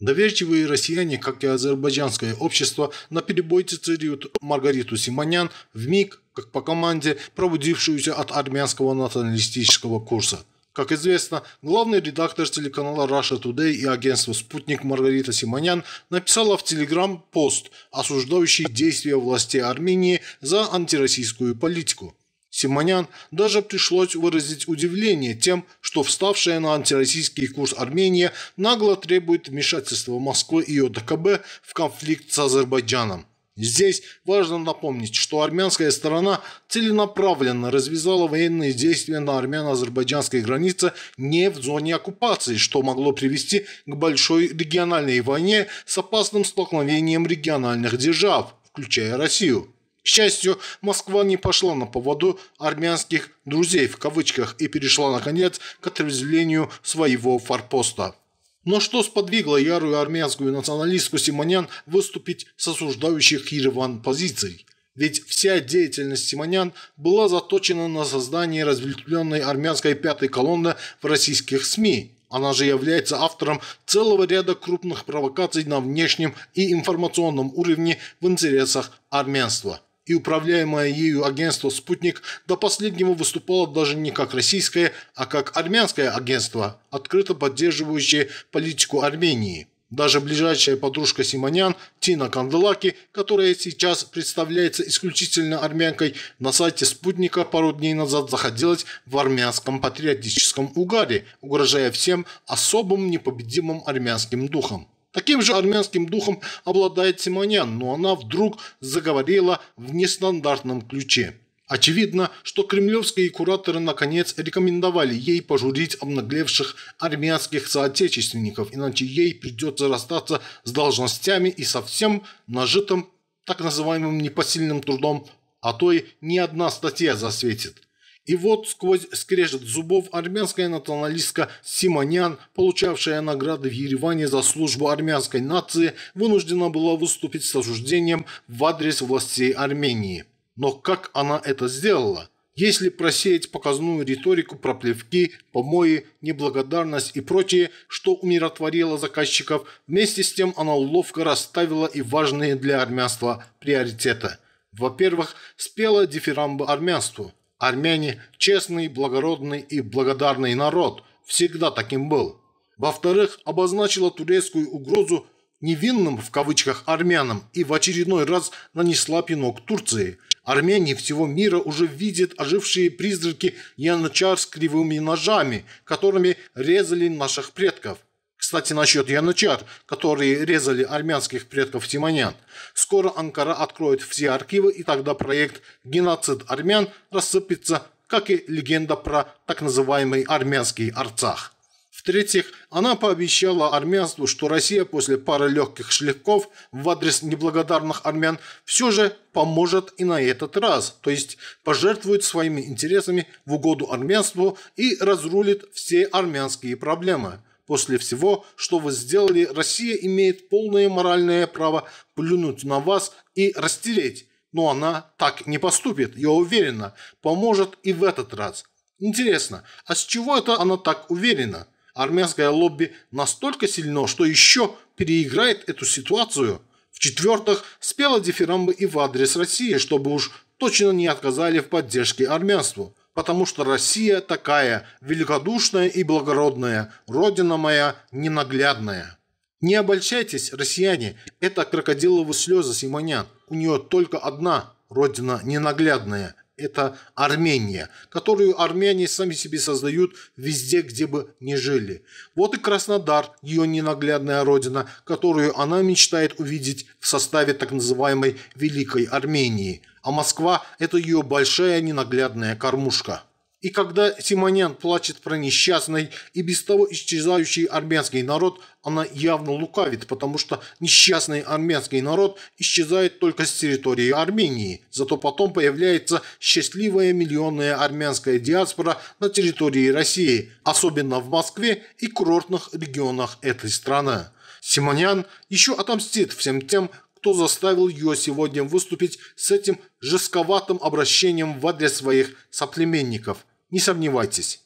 Доверчивые россияне, как и азербайджанское общество, на наперебой цитируют Маргариту Симонян в миг, как по команде, пробудившуюся от армянского националистического курса. Как известно, главный редактор телеканала Russia Today и агентство «Спутник» Маргарита Симонян написала в Телеграм пост, осуждающий действия властей Армении за антироссийскую политику. Симонян даже пришлось выразить удивление тем, что вставшая на антироссийский курс Армения нагло требует вмешательства Москвы и ОДКБ в конфликт с Азербайджаном. Здесь важно напомнить, что армянская сторона целенаправленно развязала военные действия на армяно-азербайджанской границе не в зоне оккупации, что могло привести к большой региональной войне с опасным столкновением региональных держав, включая Россию. К счастью, Москва не пошла на поводу «армянских друзей» в кавычках и перешла, наконец, к отрезвлению своего форпоста. Но что сподвигло ярую армянскую националистку Симонян выступить с осуждающих Ереван позиций? Ведь вся деятельность Симонян была заточена на создание разветвленной армянской пятой колонны в российских СМИ. Она же является автором целого ряда крупных провокаций на внешнем и информационном уровне в интересах армянства и управляемое ею агентство «Спутник» до последнего выступало даже не как российское, а как армянское агентство, открыто поддерживающее политику Армении. Даже ближайшая подружка Симонян, Тина Канделаки, которая сейчас представляется исключительно армянкой, на сайте «Спутника» пару дней назад заходилась в армянском патриотическом угаре, угрожая всем особым непобедимым армянским духом. Таким же армянским духом обладает Симонян, но она вдруг заговорила в нестандартном ключе. Очевидно, что кремлевские кураторы наконец рекомендовали ей пожурить обнаглевших армянских соотечественников, иначе ей придется расстаться с должностями и со всем нажитым так называемым непосильным трудом, а то и ни одна статья засветит. И вот сквозь скрежет зубов армянская националистка Симонян, получавшая награды в Ереване за службу армянской нации, вынуждена была выступить с осуждением в адрес властей Армении. Но как она это сделала? Если просеять показную риторику про плевки, помои, неблагодарность и прочее, что умиротворило заказчиков, вместе с тем она ловко расставила и важные для армянства приоритеты. Во-первых, спела дифирамбы армянству – Армяне – честный, благородный и благодарный народ, всегда таким был. Во-вторых, обозначила турецкую угрозу невинным в кавычках армянам и в очередной раз нанесла пинок Турции. Армяне всего мира уже видят ожившие призраки янычар с кривыми ножами, которыми резали наших предков – кстати, насчет янычар, которые резали армянских предков тимонян. Скоро Анкара откроет все архивы, и тогда проект «Геноцид армян» рассыпется, как и легенда про так называемый армянский Арцах. В-третьих, она пообещала армянству, что Россия после пары легких шлепков в адрес неблагодарных армян все же поможет и на этот раз, то есть пожертвует своими интересами в угоду армянству и разрулит все армянские проблемы. После всего, что вы сделали, Россия имеет полное моральное право плюнуть на вас и растереть. Но она так не поступит, я уверена, поможет и в этот раз. Интересно, а с чего это она так уверена? Армянское лобби настолько сильно, что еще переиграет эту ситуацию. В-четвертых, спела дифирамбы и в адрес России, чтобы уж точно не отказали в поддержке армянству потому что Россия такая, великодушная и благородная, родина моя ненаглядная. Не обольщайтесь, россияне, это крокодиловые слезы Симонян. У нее только одна, родина ненаглядная это Армения, которую армяне сами себе создают везде, где бы ни жили. Вот и Краснодар, ее ненаглядная родина, которую она мечтает увидеть в составе так называемой Великой Армении. А Москва – это ее большая ненаглядная кормушка. И когда Симонян плачет про несчастный и без того исчезающий армянский народ, она явно лукавит, потому что несчастный армянский народ исчезает только с территории Армении, зато потом появляется счастливая миллионная армянская диаспора на территории России, особенно в Москве и курортных регионах этой страны. Симонян еще отомстит всем тем, кто заставил ее сегодня выступить с этим жестковатым обращением в адрес своих соплеменников. Не сомневайтесь,